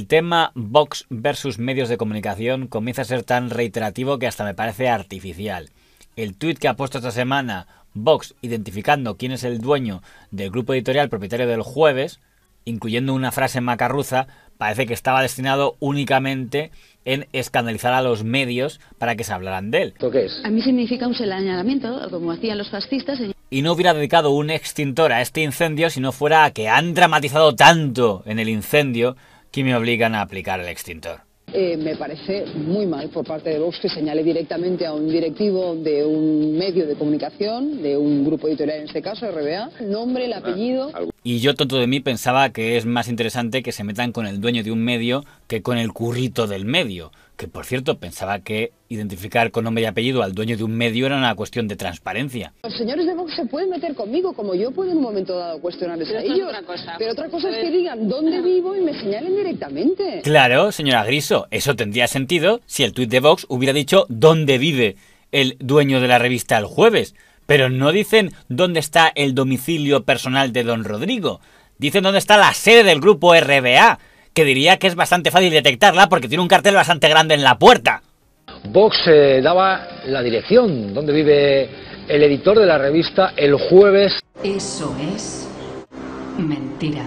El tema Vox versus medios de comunicación comienza a ser tan reiterativo que hasta me parece artificial. El tuit que ha puesto esta semana Vox identificando quién es el dueño del grupo editorial propietario del jueves, incluyendo una frase macarruza, parece que estaba destinado únicamente en escandalizar a los medios para que se hablaran de él. ¿Qué es? A mí significa un señalamiento, como hacían los fascistas. Y no hubiera dedicado un extintor a este incendio si no fuera a que han dramatizado tanto en el incendio que me obligan a aplicar el extintor. Eh, me parece muy mal por parte de Vox que señale directamente a un directivo de un medio de comunicación, de un grupo editorial en este caso, RBA, nombre, el apellido, y yo, tonto de mí, pensaba que es más interesante que se metan con el dueño de un medio que con el currito del medio. Que, por cierto, pensaba que identificar con nombre y apellido al dueño de un medio era una cuestión de transparencia. Los señores de Vox se pueden meter conmigo, como yo puedo en un momento dado cuestionarles pero a ellos. cosa. Pero otra cosa es pues, que digan dónde vivo y me señalen directamente. Claro, señora Griso, eso tendría sentido si el tuit de Vox hubiera dicho dónde vive el dueño de la revista el jueves pero no dicen dónde está el domicilio personal de don Rodrigo. Dicen dónde está la sede del grupo RBA, que diría que es bastante fácil detectarla porque tiene un cartel bastante grande en la puerta. Vox eh, daba la dirección donde vive el editor de la revista el jueves. Eso es mentira.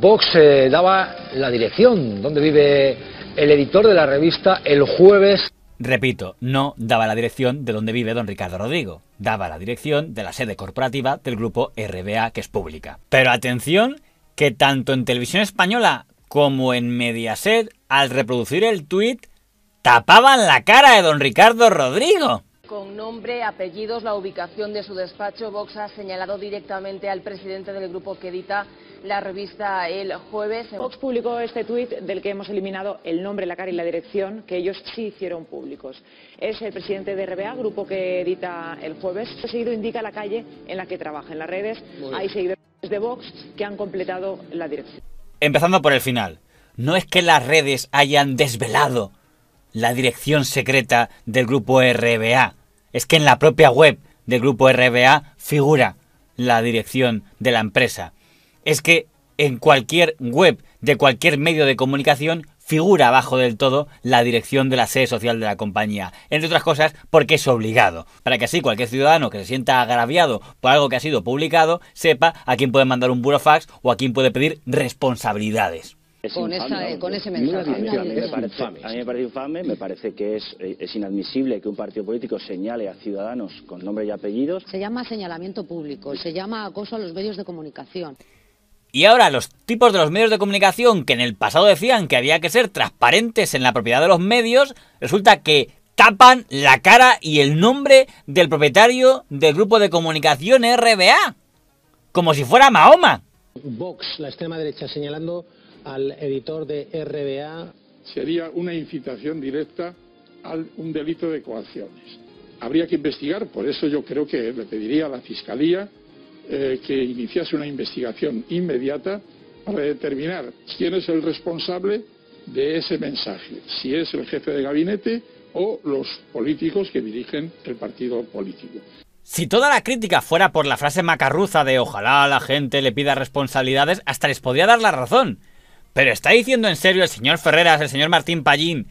Vox eh, daba la dirección donde vive el editor de la revista el jueves. Repito, no daba la dirección de donde vive don Ricardo Rodrigo, daba la dirección de la sede corporativa del grupo RBA, que es pública. Pero atención, que tanto en televisión española como en Mediaset, al reproducir el tuit, tapaban la cara de don Ricardo Rodrigo. Con nombre, apellidos, la ubicación de su despacho, Vox ha señalado directamente al presidente del grupo que edita la revista el jueves. Vox publicó este tuit del que hemos eliminado el nombre, la cara y la dirección, que ellos sí hicieron públicos. Es el presidente de RBA, grupo que edita el jueves. Seguido indica la calle en la que trabaja. En las redes hay seguidores de Vox que han completado la dirección. Empezando por el final. No es que las redes hayan desvelado la dirección secreta del grupo RBA. Es que en la propia web del grupo RBA figura la dirección de la empresa es que en cualquier web de cualquier medio de comunicación figura abajo del todo la dirección de la sede social de la compañía, entre otras cosas porque es obligado, para que así cualquier ciudadano que se sienta agraviado por algo que ha sido publicado sepa a quién puede mandar un burofax o a quién puede pedir responsabilidades. Eh, con, ese mensaje. A mí, me parece, infame, me parece que es, eh, es, inadmisible que un partido político señale a ciudadanos con nombre y apellidos. Se llama señalamiento público, se llama acoso a los medios de comunicación. Y ahora los tipos de los medios de comunicación que en el pasado decían que había que ser transparentes en la propiedad de los medios, resulta que tapan la cara y el nombre del propietario del grupo de comunicación RBA, como si fuera Mahoma. Vox, la extrema derecha, señalando al editor de RBA. Sería una incitación directa a un delito de coacciones. Habría que investigar, por eso yo creo que le pediría a la Fiscalía eh, que iniciase una investigación inmediata para determinar quién es el responsable de ese mensaje, si es el jefe de gabinete o los políticos que dirigen el partido político. Si toda la crítica fuera por la frase macarruza de ojalá la gente le pida responsabilidades, hasta les podría dar la razón. Pero está diciendo en serio el señor Ferreras, el señor Martín Pallín,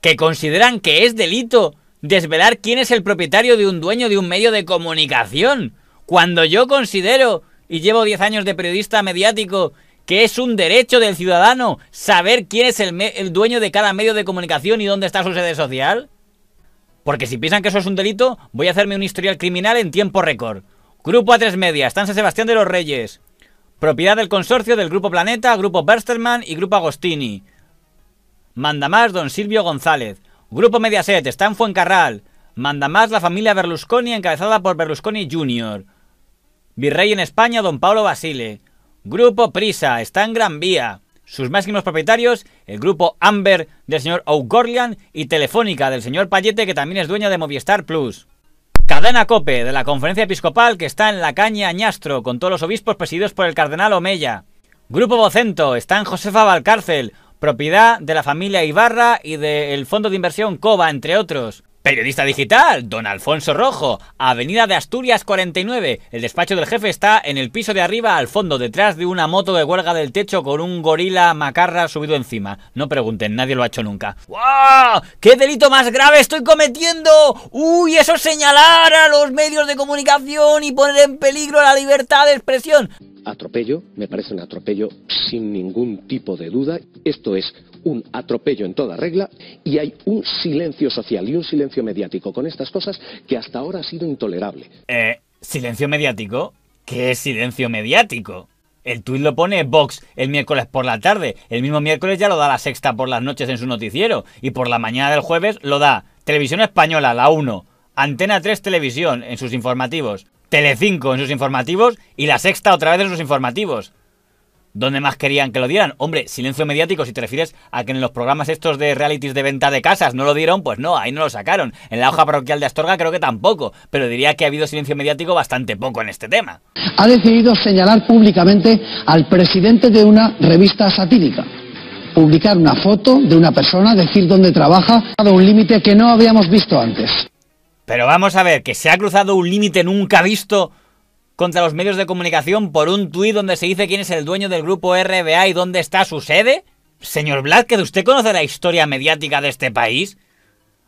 que consideran que es delito desvelar quién es el propietario de un dueño de un medio de comunicación. Cuando yo considero, y llevo 10 años de periodista mediático, que es un derecho del ciudadano saber quién es el, dueño de cada medio de comunicación y dónde está su sede social? Porque si piensan que eso es un delito, voy a hacerme un historial criminal en tiempo récord. Grupo A3 Media, San Sebastián de los Reyes. Propiedad del consorcio del Grupo Planeta, Grupo Bersterman y Grupo Agostini. Mandamás Don Silvio González. Grupo Mediaset, está en Fuencarral. Mandamás la familia Berlusconi encabezada por Berlusconi Jr. Virrey en España, don Pablo Basile. Grupo Prisa, está en Gran Vía. Sus máximos propietarios, el grupo Amber del señor O'Gorlian y Telefónica del señor Payete, que también es dueña de Movistar Plus. Cadena Cope, de la Conferencia Episcopal, que está en la caña Añastro, con todos los obispos presididos por el cardenal Omeya. Grupo Vocento, está en Josefa Valcárcel, propiedad de la familia Ibarra y del fondo de inversión Cova, entre otros. Periodista digital, don Alfonso Rojo, Avenida de Asturias 49. El despacho del jefe está en el piso de arriba al fondo, detrás de una moto de huelga del techo con un gorila macarra subido encima. No pregunten, nadie lo ha hecho nunca. ¡Wow! ¡Qué delito más grave estoy cometiendo! ¡Uy, eso es señalar a los medios de comunicación y poner en peligro la libertad de expresión! atropello, me parece un atropello sin ningún tipo de duda. Esto es un atropello en toda regla y hay un silencio social y un silencio mediático con estas cosas que hasta ahora ha sido intolerable. Eh, ¿Silencio mediático? ¿Qué es silencio mediático? El tuit lo pone Vox el miércoles por la tarde, el mismo miércoles ya lo da la sexta por las noches en su noticiero y por la mañana del jueves lo da Televisión Española, la 1, Antena 3 Televisión en sus informativos, Telecinco en sus informativos y La Sexta otra vez en sus informativos. ¿Dónde más querían que lo dieran? Hombre, silencio mediático, si te refieres a que en los programas estos de realities de venta de casas no lo dieron, pues no, ahí no lo sacaron. En la hoja parroquial de Astorga creo que tampoco, pero diría que ha habido silencio mediático bastante poco en este tema. Ha decidido señalar públicamente al presidente de una revista satírica. Publicar una foto de una persona, decir dónde trabaja, ha dado un límite que no habíamos visto antes. Pero vamos a ver, que se ha cruzado un límite nunca visto contra los medios de comunicación por un tuit donde se dice quién es el dueño del grupo RBA y dónde está su sede. Señor de ¿usted conoce la historia mediática de este país?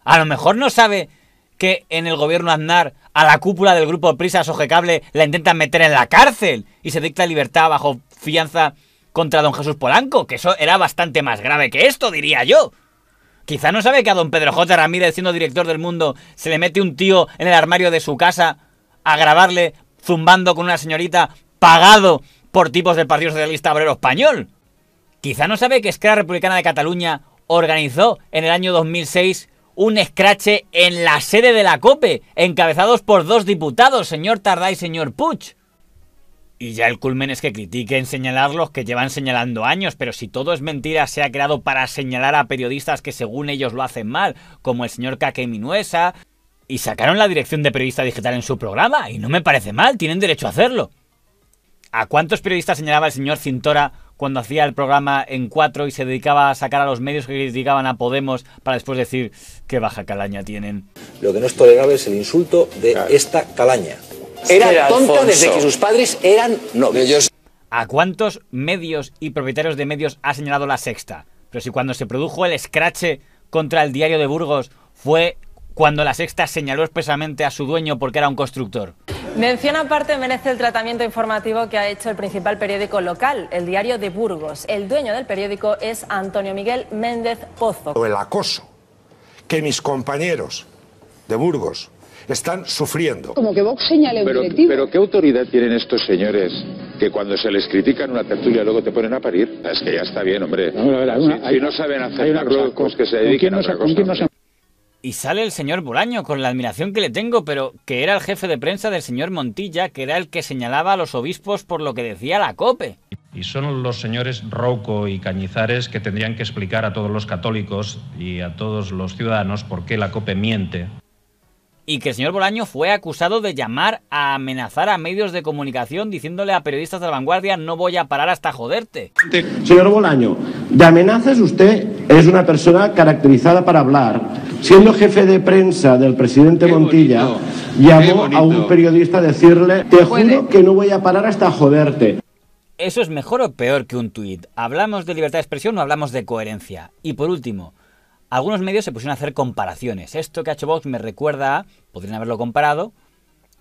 A lo mejor no sabe que en el gobierno Aznar a la cúpula del grupo Prisa Sojecable la intentan meter en la cárcel y se dicta libertad bajo fianza contra don Jesús Polanco, que eso era bastante más grave que esto, diría yo. Quizá no sabe que a don Pedro J. Ramírez, siendo director del mundo, se le mete un tío en el armario de su casa a grabarle zumbando con una señorita pagado por tipos del Partido Socialista Obrero Español. Quizá no sabe que Esquerra Republicana de Cataluña organizó en el año 2006 un escrache en la sede de la COPE, encabezados por dos diputados, señor Tardá y señor Puch. Y ya el culmen es que critiquen señalarlos que llevan señalando años, pero si todo es mentira, se ha creado para señalar a periodistas que según ellos lo hacen mal, como el señor Kake Minuesa. Y sacaron la dirección de periodista digital en su programa, y no me parece mal, tienen derecho a hacerlo. ¿A cuántos periodistas señalaba el señor Cintora cuando hacía el programa en cuatro y se dedicaba a sacar a los medios que criticaban a Podemos para después decir qué baja calaña tienen? Lo que no es tolerable es el insulto de esta calaña. Era tonto desde que sus padres eran novios. ¿A cuántos medios y propietarios de medios ha señalado la sexta? Pero si cuando se produjo el escrache contra el diario de Burgos fue cuando la sexta señaló expresamente a su dueño porque era un constructor. Mención aparte merece el tratamiento informativo que ha hecho el principal periódico local, el diario de Burgos. El dueño del periódico es Antonio Miguel Méndez Pozo. El acoso que mis compañeros de Burgos están sufriendo. Como que Vox señale un pero, Pero ¿qué autoridad tienen estos señores que cuando se les critica una tertulia luego te ponen a parir? Es que ya está bien, hombre. No, si, no saben hacer pues que se dediquen a Y sale el señor Bolaño, con la admiración que le tengo, pero que era el jefe de prensa del señor Montilla, que era el que señalaba a los obispos por lo que decía la COPE. Y son los señores Rouco y Cañizares que tendrían que explicar a todos los católicos y a todos los ciudadanos por qué la COPE miente y que el señor Bolaño fue acusado de llamar a amenazar a medios de comunicación diciéndole a periodistas de la vanguardia no voy a parar hasta joderte. Señor Bolaño, de amenazas usted es una persona caracterizada para hablar. Siendo jefe de prensa del presidente Montilla, llamó a un periodista a decirle, te juro que no voy a parar hasta joderte. ¿Eso es mejor o peor que un tuit? ¿Hablamos de libertad de expresión o hablamos de coherencia? Y por último, algunos medios se pusieron a hacer comparaciones. Esto que ha hecho Vox me recuerda podrían haberlo comparado,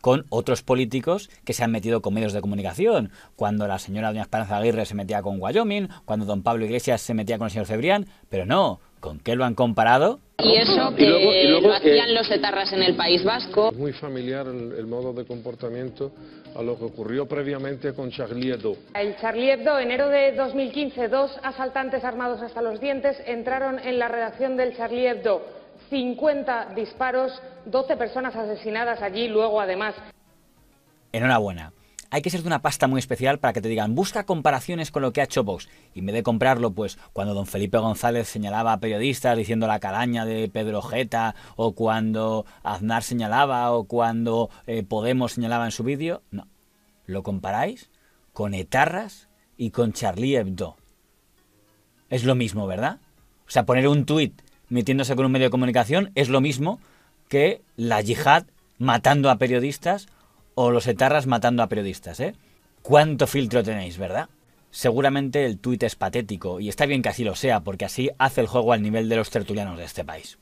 con otros políticos que se han metido con medios de comunicación. Cuando la señora Doña Esperanza Aguirre se metía con Wyoming, cuando don Pablo Iglesias se metía con el señor Cebrián, pero no, ¿con qué lo han comparado? Y eso que lo hacían los etarras en el País Vasco. Muy familiar el, modo de comportamiento a lo que ocurrió previamente con Charlie Hebdo. En Charlie Hebdo, enero de 2015, dos asaltantes armados hasta los dientes entraron en la redacción del Charlie Hebdo. 50 disparos, 12 personas asesinadas allí, luego además. Enhorabuena. Hay que ser de una pasta muy especial para que te digan, busca comparaciones con lo que ha hecho Vox. Y en vez de comprarlo, pues cuando don Felipe González señalaba a periodistas diciendo la calaña de Pedro Jeta, o cuando Aznar señalaba, o cuando eh, Podemos señalaba en su vídeo, no. Lo comparáis con Etarras y con Charlie Hebdo. Es lo mismo, ¿verdad? O sea, poner un tuit metiéndose con un medio de comunicación es lo mismo que la yihad matando a periodistas o los etarras matando a periodistas, ¿eh? ¿Cuánto filtro tenéis, verdad? Seguramente el tuit es patético y está bien que así lo sea porque así hace el juego al nivel de los tertulianos de este país.